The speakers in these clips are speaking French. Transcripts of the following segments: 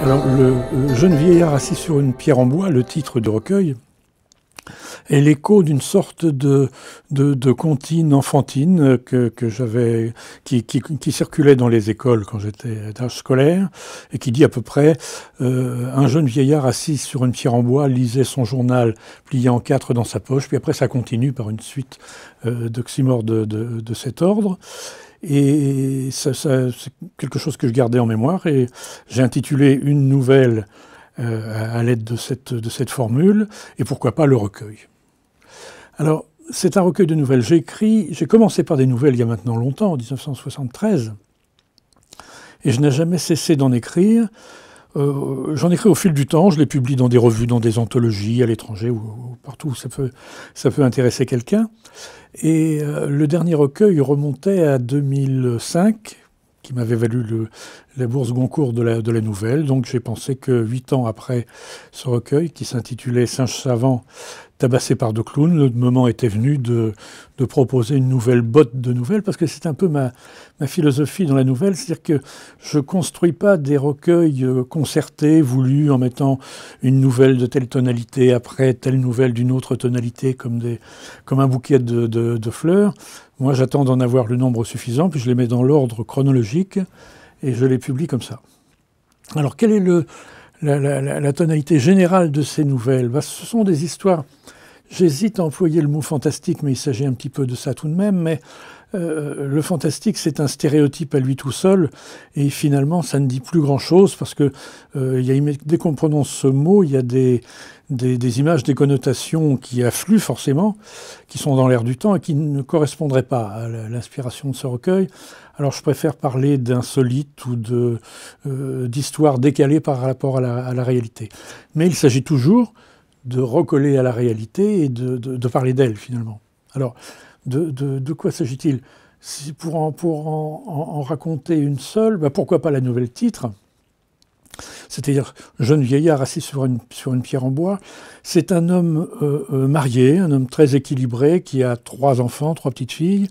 Alors, le, jeune vieillard assis sur une pierre en bois, le titre du recueil, est l'écho d'une sorte de, de, de, comptine enfantine que, que j'avais, qui, circulait dans les écoles quand j'étais d'âge scolaire, et qui dit à peu près euh, un jeune vieillard assis sur une pierre en bois lisait son journal plié en quatre dans sa poche, puis après ça continue par une suite euh, de, de cet ordre. Et c'est quelque chose que je gardais en mémoire et j'ai intitulé une nouvelle euh, à l'aide de cette, de cette formule et pourquoi pas le recueil. Alors, c'est un recueil de nouvelles. J'ai écrit, j'ai commencé par des nouvelles il y a maintenant longtemps, en 1973, et je n'ai jamais cessé d'en écrire euh, j'en ai écris au fil du temps, je les publie dans des revues, dans des anthologies, à l'étranger ou, partout où ça peut, intéresser quelqu'un. Et euh, le dernier recueil remontait à 2005, qui m'avait valu la bourse Goncourt de la, de la nouvelle. Donc j'ai pensé que huit ans après ce recueil, qui s'intitulait Singe savant, tabassé par deux clowns, le moment était venu de, proposer une nouvelle botte de nouvelles, parce que c'est un peu ma, philosophie dans la nouvelle, c'est-à-dire que je construis pas des recueils euh, concertés, voulus, en mettant une nouvelle de telle tonalité après telle nouvelle d'une autre tonalité, comme, des, comme un bouquet de, de fleurs. Moi, j'attends d'en avoir le nombre suffisant, puis je les mets dans l'ordre chronologique, et je les publie comme ça. Alors, quel est le, la, la, la, tonalité générale de ces nouvelles. Bah, ce sont des histoires, j'hésite à employer le mot fantastique, mais il s'agit un petit peu de ça tout de même, mais euh, le fantastique, c'est un stéréotype à lui tout seul, et finalement, ça ne dit plus grand-chose, parce que euh, dès qu'on prononce ce mot, il y a des, des, images, des connotations qui affluent forcément, qui sont dans l'air du temps et qui ne correspondraient pas à l'inspiration de ce recueil. Alors je préfère parler d'insolite ou euh, d'histoire décalée par rapport à la, réalité. Mais il s'agit toujours de recoller à la réalité et de, de parler d'elle finalement. Alors, de, quoi s'agit-il si Pour, en, raconter une seule, bah, pourquoi pas la nouvelle titre c'est-à-dire jeune vieillard assis sur une, pierre en bois. C'est un homme euh, euh, marié, un homme très équilibré, qui a trois enfants, trois petites filles,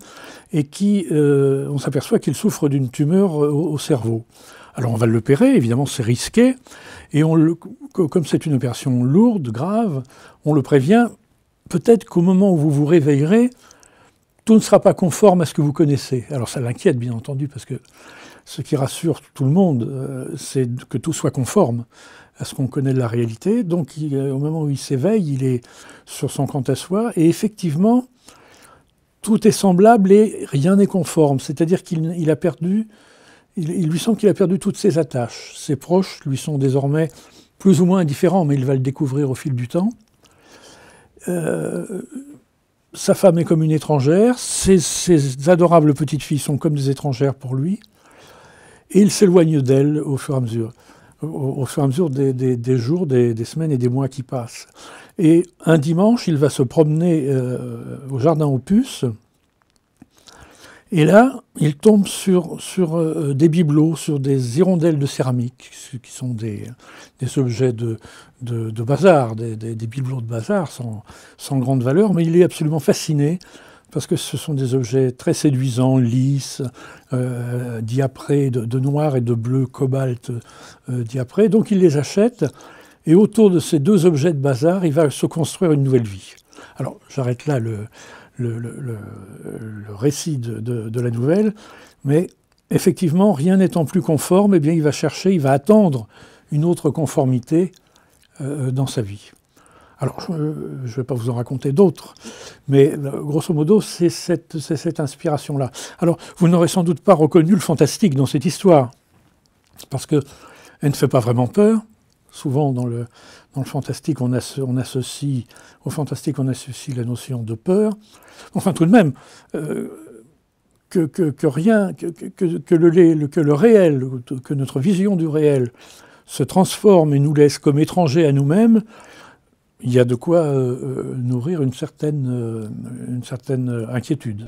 et qui, euh, on s'aperçoit qu'il souffre d'une tumeur au cerveau. Alors on va l'opérer, évidemment c'est risqué, et on le, comme c'est une opération lourde, grave, on le prévient, peut-être qu'au moment où vous vous réveillerez, tout ne sera pas conforme à ce que vous connaissez. Alors ça l'inquiète bien entendu parce que ce qui rassure tout le monde, euh, c'est que tout soit conforme à ce qu'on connaît de la réalité. Donc euh, au moment où il s'éveille, il est sur son compte à soi et effectivement, tout est semblable et rien n'est conforme. C'est-à-dire qu'il a perdu, il, lui semble qu'il a perdu toutes ses attaches. Ses proches lui sont désormais plus ou moins indifférents, mais il va le découvrir au fil du temps. Euh, sa femme est comme une étrangère, ses, adorables petites filles sont comme des étrangères pour lui, et il s'éloigne d'elle au fur et à mesure, au, fur et à mesure des, jours, des, semaines et des mois qui passent. Et un dimanche, il va se promener euh, au jardin aux puces, et là, il tombe sur, sur euh, des bibelots, sur des hirondelles de céramique, qui sont des, des objets de, de, bazar, des, bibelots de bazar sans, sans, grande valeur, mais il est absolument fasciné parce que ce sont des objets très séduisants, lisses, euh, diaprés de, noir et de bleu, cobalt euh, diaprés. Donc il les achète et autour de ces deux objets de bazar, il va se construire une nouvelle vie. Alors j'arrête là le, le, récit de, la nouvelle, mais effectivement, rien n'étant plus conforme, eh bien, il va chercher, il va attendre une autre conformité euh, dans sa vie. Alors, je ne vais pas vous en raconter d'autres, mais euh, grosso modo, c'est cette, cette inspiration-là. Alors, vous n'aurez sans doute pas reconnu le fantastique dans cette histoire, parce qu'elle ne fait pas vraiment peur, souvent dans le, le fantastique, on, associe au fantastique, on associe la notion de peur. Enfin, tout de même, euh, que, que, rien, que, que, le, réel, que notre vision du réel se transforme et nous laisse comme étrangers à nous-mêmes, il y a de quoi euh, euh, nourrir une certaine, une certaine inquiétude.